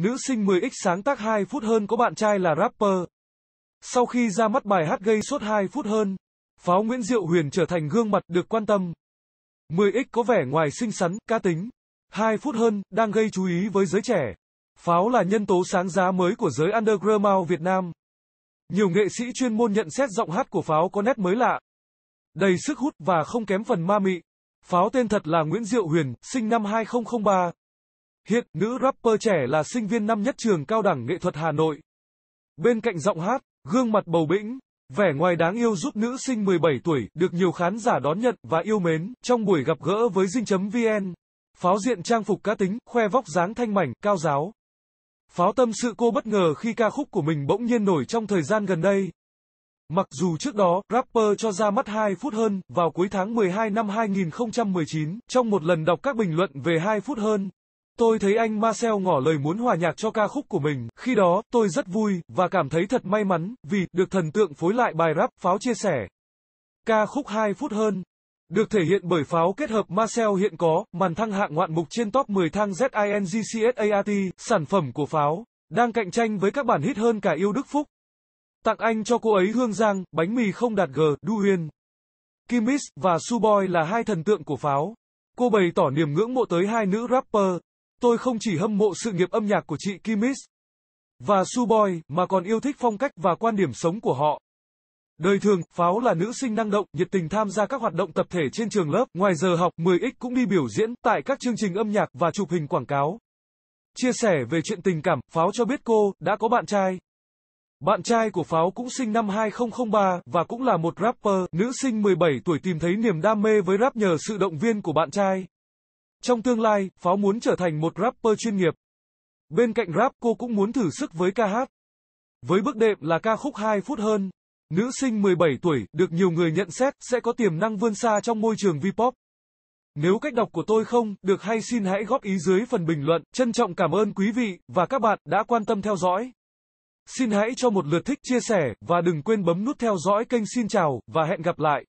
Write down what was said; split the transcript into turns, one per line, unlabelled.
Nữ sinh 10X sáng tác 2 phút hơn có bạn trai là rapper. Sau khi ra mắt bài hát gây suốt 2 phút hơn, Pháo Nguyễn Diệu Huyền trở thành gương mặt được quan tâm. 10X có vẻ ngoài xinh xắn, cá tính. 2 phút hơn, đang gây chú ý với giới trẻ. Pháo là nhân tố sáng giá mới của giới underground Việt Nam. Nhiều nghệ sĩ chuyên môn nhận xét giọng hát của Pháo có nét mới lạ. Đầy sức hút và không kém phần ma mị. Pháo tên thật là Nguyễn Diệu Huyền, sinh năm 2003. Hiện, nữ rapper trẻ là sinh viên năm nhất trường cao đẳng nghệ thuật Hà Nội. Bên cạnh giọng hát, gương mặt bầu bĩnh, vẻ ngoài đáng yêu giúp nữ sinh 17 tuổi được nhiều khán giả đón nhận và yêu mến trong buổi gặp gỡ với dinh.vn. Pháo diện trang phục cá tính, khoe vóc dáng thanh mảnh, cao giáo. Pháo tâm sự cô bất ngờ khi ca khúc của mình bỗng nhiên nổi trong thời gian gần đây. Mặc dù trước đó, rapper cho ra mắt 2 phút hơn vào cuối tháng 12 năm 2019 trong một lần đọc các bình luận về 2 phút hơn. Tôi thấy anh Marcel ngỏ lời muốn hòa nhạc cho ca khúc của mình, khi đó, tôi rất vui, và cảm thấy thật may mắn, vì, được thần tượng phối lại bài rap, pháo chia sẻ. Ca khúc 2 phút hơn, được thể hiện bởi pháo kết hợp Marcel hiện có, màn thăng hạng ngoạn mục trên top 10 thang ZINGCSART, sản phẩm của pháo, đang cạnh tranh với các bản hit hơn cả yêu Đức Phúc. Tặng anh cho cô ấy Hương Giang, bánh mì không đạt G, Du huyền Kimis và Suboy là hai thần tượng của pháo. Cô bày tỏ niềm ngưỡng mộ tới hai nữ rapper, Tôi không chỉ hâm mộ sự nghiệp âm nhạc của chị Kimis và Suboy mà còn yêu thích phong cách và quan điểm sống của họ. Đời thường, Pháo là nữ sinh năng động, nhiệt tình tham gia các hoạt động tập thể trên trường lớp, ngoài giờ học, 10X cũng đi biểu diễn tại các chương trình âm nhạc và chụp hình quảng cáo. Chia sẻ về chuyện tình cảm, Pháo cho biết cô đã có bạn trai. Bạn trai của Pháo cũng sinh năm 2003 và cũng là một rapper, nữ sinh 17 tuổi tìm thấy niềm đam mê với rap nhờ sự động viên của bạn trai. Trong tương lai, Pháo muốn trở thành một rapper chuyên nghiệp. Bên cạnh rap cô cũng muốn thử sức với ca hát. Với bước đệm là ca khúc 2 phút hơn, nữ sinh 17 tuổi được nhiều người nhận xét sẽ có tiềm năng vươn xa trong môi trường V-pop. Nếu cách đọc của tôi không được hay xin hãy góp ý dưới phần bình luận. Trân trọng cảm ơn quý vị và các bạn đã quan tâm theo dõi. Xin hãy cho một lượt thích chia sẻ và đừng quên bấm nút theo dõi kênh xin chào và hẹn gặp lại.